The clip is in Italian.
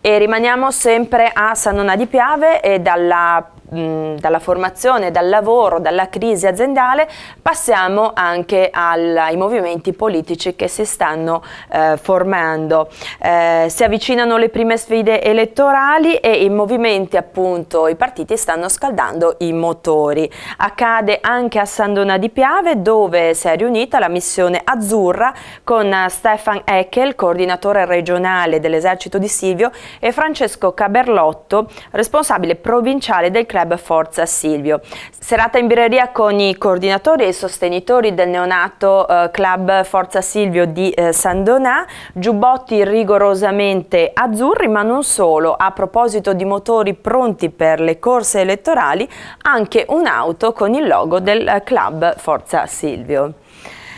E rimaniamo sempre a Sannona di Piave e dalla Mm, dalla formazione, dal lavoro, dalla crisi aziendale, passiamo anche al, ai movimenti politici che si stanno eh, formando. Eh, si avvicinano le prime sfide elettorali e i movimenti, appunto, i partiti stanno scaldando i motori. Accade anche a Sandona di Piave dove si è riunita la missione azzurra con eh, Stefan Eckel, coordinatore regionale dell'esercito di Silvio, e Francesco Caberlotto, responsabile provinciale del club Club Forza Silvio. Serata in birreria con i coordinatori e i sostenitori del neonato eh, Club Forza Silvio di eh, San Donà, giubbotti rigorosamente azzurri ma non solo, a proposito di motori pronti per le corse elettorali, anche un'auto con il logo del eh, Club Forza Silvio.